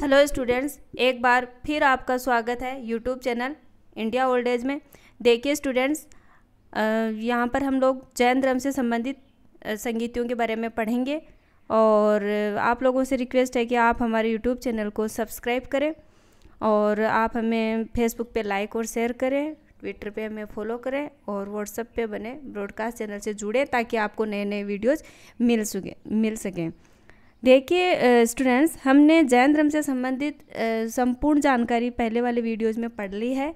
hello students एक बार फिर आपका स्वागत है YouTube channel India old age में देखिए स्टूडेंट्स यहाँ पर हम लोग जैन धर्म से संबंधित संगीतियों के बारे में पढ़ेंगे और आप लोगों से रिक्वेस्ट है कि आप हमारे यूट्यूब चैनल को सब्सक्राइब करें और आप हमें फेसबुक पे लाइक और शेयर करें ट्विटर पे हमें फॉलो करें और व्हाट्सएप पे बने ब्रॉडकास्ट चैनल से जुड़ें ताकि आपको नए नए वीडियोज़ मिल सकें मिल सकें देखिए स्टूडेंट्स हमने जैन धर्म से संबंधित संपूर्ण जानकारी पहले वाले वीडियोस में पढ़ ली है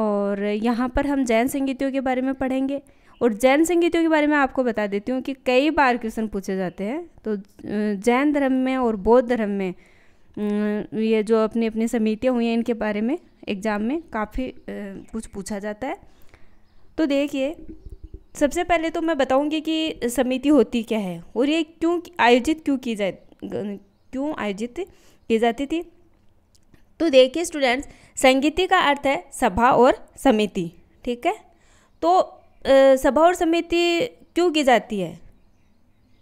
और यहाँ पर हम जैन संगीतियों के बारे में पढ़ेंगे और जैन संगीतियों के बारे में आपको बता देती हूँ कि कई बार क्वेश्चन पूछे जाते हैं तो जैन धर्म में और बौद्ध धर्म में ये जो अपनी अपनी समितियाँ हुई हैं इनके बारे में एग्ज़ाम में काफ़ी कुछ पूछा जाता है तो देखिए सबसे पहले तो मैं बताऊंगी कि समिति होती क्या है और ये क्यों आयोजित क्यों की जाए क्यों आयोजित की जाती थी तो देखिए स्टूडेंट्स संगीति का अर्थ है सभा और समिति ठीक है तो आ, सभा और समिति क्यों की जाती है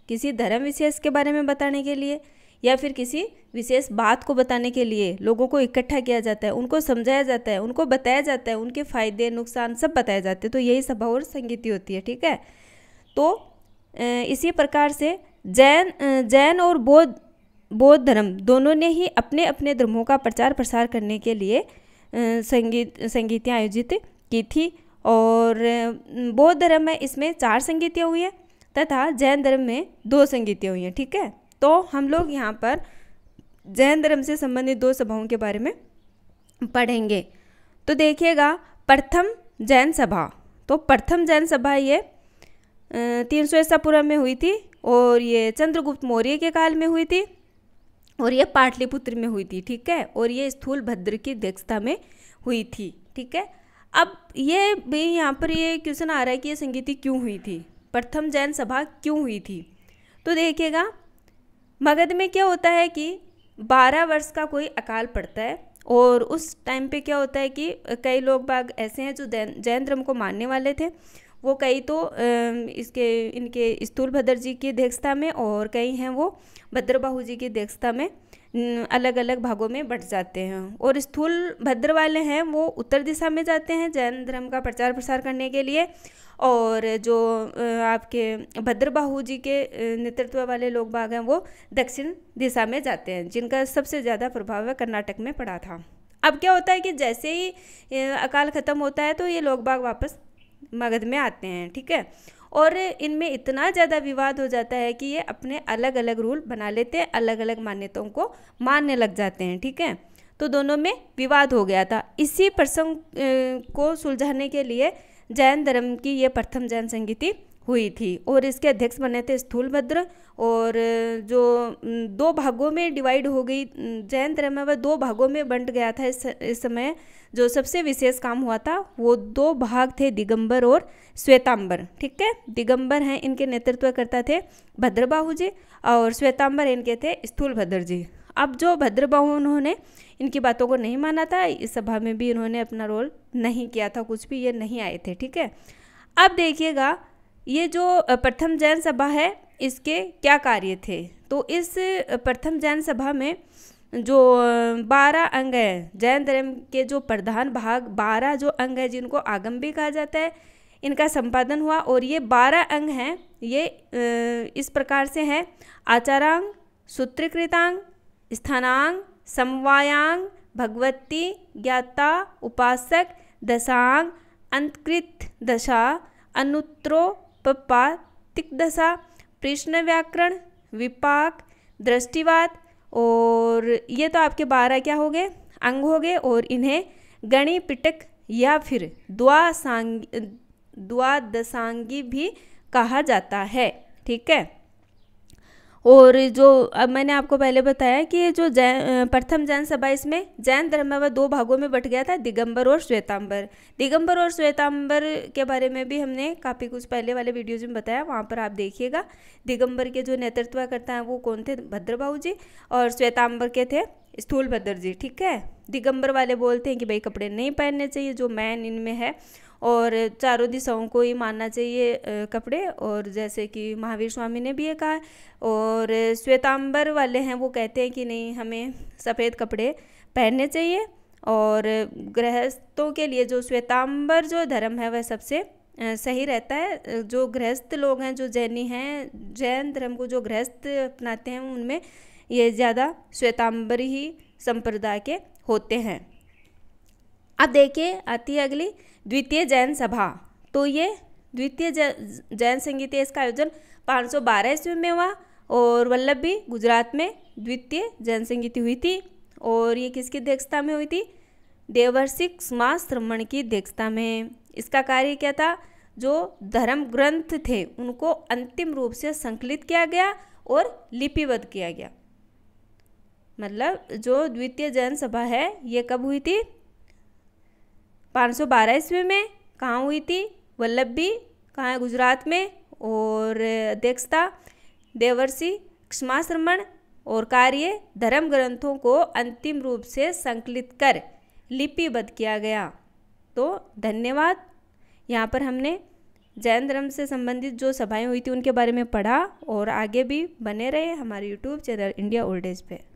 किसी धर्म विशेष के बारे में बताने के लिए या फिर किसी विशेष बात को बताने के लिए लोगों को इकट्ठा किया जाता है उनको समझाया जाता है उनको बताया जाता है उनके फ़ायदे नुकसान सब बताए जाते हैं तो यही सभा और संगीति होती है ठीक है तो इसी प्रकार से जैन जैन और बौद्ध बौद्ध धर्म दोनों ने ही अपने अपने धर्मों का प्रचार प्रसार करने के लिए संगीत संगीतियाँ आयोजित की थी और बौद्ध धर्म में इसमें चार संगीतियाँ हुई हैं तथा जैन धर्म में दो संगीतियाँ हुई हैं ठीक है तो हम लोग यहाँ पर जैन धर्म से संबंधित दो सभाओं के बारे में पढ़ेंगे तो देखिएगा प्रथम जैन सभा तो प्रथम जैन सभा ये तीन सौ ईसापुरम में हुई थी और ये चंद्रगुप्त मौर्य के काल में हुई थी और ये पाटलिपुत्र में हुई थी ठीक है और ये स्थूल भद्र की अध्यक्षता में हुई थी ठीक है अब ये भी यहाँ पर ये क्वेश्चन आ रहा है कि ये संगीति क्यों हुई थी प्रथम जैन सभा क्यों हुई थी तो देखिएगा मगध में क्या होता है कि बारह वर्ष का कोई अकाल पड़ता है और उस टाइम पे क्या होता है कि कई लोग बाग ऐसे हैं जो जैन धर्म को मानने वाले थे वो कई तो इसके इनके स्थूल भद्र जी की अध्यक्षता में और कई हैं वो भद्रबाहू जी की अध्यक्षता में अलग अलग भागों में बट जाते हैं और स्थूल भद्र वाले हैं वो उत्तर दिशा में जाते हैं जैन धर्म का प्रचार प्रसार करने के लिए और जो आपके भद्रबाहू जी के नेतृत्व वाले लोग बाग हैं वो दक्षिण दिशा में जाते हैं जिनका सबसे ज़्यादा प्रभाव कर्नाटक में पड़ा था अब क्या होता है कि जैसे ही अकाल ख़त्म होता है तो ये लोग बाग वापस मगध में आते हैं ठीक है और इनमें इतना ज़्यादा विवाद हो जाता है कि ये अपने अलग अलग रूल बना लेते हैं अलग अलग मान्यताओं को मानने लग जाते हैं ठीक है तो दोनों में विवाद हो गया था इसी प्रसंग को सुलझाने के लिए जैन धर्म की ये प्रथम जैन संगीति हुई थी और इसके अध्यक्ष बने थे स्थूलभद्र और जो दो भागों में डिवाइड हो गई जैन धर्म वह दो भागों में बंट गया था इस, इस समय जो सबसे विशेष काम हुआ था वो दो भाग थे दिगंबर और श्वेतांबर ठीक है दिगंबर हैं इनके नेतृत्व करता थे भद्रबाहू जी और श्वेतांबर इनके थे स्थूलभद्र जी अब जो भद्रबाहू उन्होंने इनकी बातों को नहीं माना था इस सभा में भी इन्होंने अपना रोल नहीं किया था कुछ भी ये नहीं आए थे ठीक है अब देखिएगा ये जो प्रथम जैन सभा है इसके क्या कार्य थे तो इस प्रथम जैन सभा में जो बारह अंग हैं जैन धर्म के जो प्रधान भाग बारह जो अंग हैं जिनको आगम भी कहा जाता है इनका संपादन हुआ और ये बारह अंग हैं ये इस प्रकार से हैं आचारांग सूत्रकृतांग स्थानांग समवायांग भगवती ज्ञाता उपासक दशांग अंतकृत दशा अनुत्रो पप्पा दशा प्रश्न व्याकरण विपाक दृष्टिवाद और ये तो आपके बारह क्या हो गए अंग हो गए और इन्हें गणी पिटक या फिर द्वासांग द्वादशांगी भी कहा जाता है ठीक है और जो अब मैंने आपको पहले बताया कि जो जैन प्रथम जैन सभा इसमें जैन धर्म वह दो भागों में बट गया था दिगंबर और श्वेतांबर दिगंबर और श्वेतांबर के बारे में भी हमने काफ़ी कुछ पहले वाले वीडियोज में बताया वहाँ पर आप देखिएगा दिगंबर के जो नेतृत्व करता है वो कौन थे भद्रबाबू जी और श्वेतांबर के थे स्थूल भद्र जी ठीक है दिगंबर वाले बोलते हैं कि भाई कपड़े नहीं पहनने चाहिए जो मैन इनमें है और चारों दिशाओं को ही मानना चाहिए कपड़े और जैसे कि महावीर स्वामी ने भी ये कहा और श्वेतांबर वाले हैं वो कहते हैं कि नहीं हमें सफ़ेद कपड़े पहनने चाहिए और गृहस्थों के लिए जो श्वेतांबर जो धर्म है वह सबसे सही रहता है जो गृहस्थ लोग हैं जो जैनी हैं जैन धर्म को जो गृहस्थ अपनाते हैं उनमें ये ज़्यादा श्वेतांबर ही संप्रदाय के होते हैं अब देखिए आती है अगली द्वितीय जैन सभा तो ये द्वितीय जैन संगीत इसका आयोजन पाँच सौ बारह ईस्वी में हुआ और वल्लभ भी गुजरात में द्वितीय जैन संगीत हुई थी और ये किसकी अध्यक्षता में हुई थी देवर्षिक समाज श्रमण की अध्यक्षता में इसका कार्य क्या था जो धर्म ग्रंथ थे उनको अंतिम रूप से संकलित किया गया और लिपिबद्ध किया गया मतलब जो द्वितीय जैन सभा है ये कब हुई थी पाँच सौ बारह ईस्वी में कहाँ हुई थी वल्लभ भी कहाँ है गुजरात में और अध्यक्षता देवर्षि क्षमाश्रमण और कार्य धर्म ग्रंथों को अंतिम रूप से संकलित कर लिपिबद्ध किया गया तो धन्यवाद यहाँ पर हमने जैन धर्म से संबंधित जो सभाएं हुई थी उनके बारे में पढ़ा और आगे भी बने रहे हमारे YouTube channel India old age पर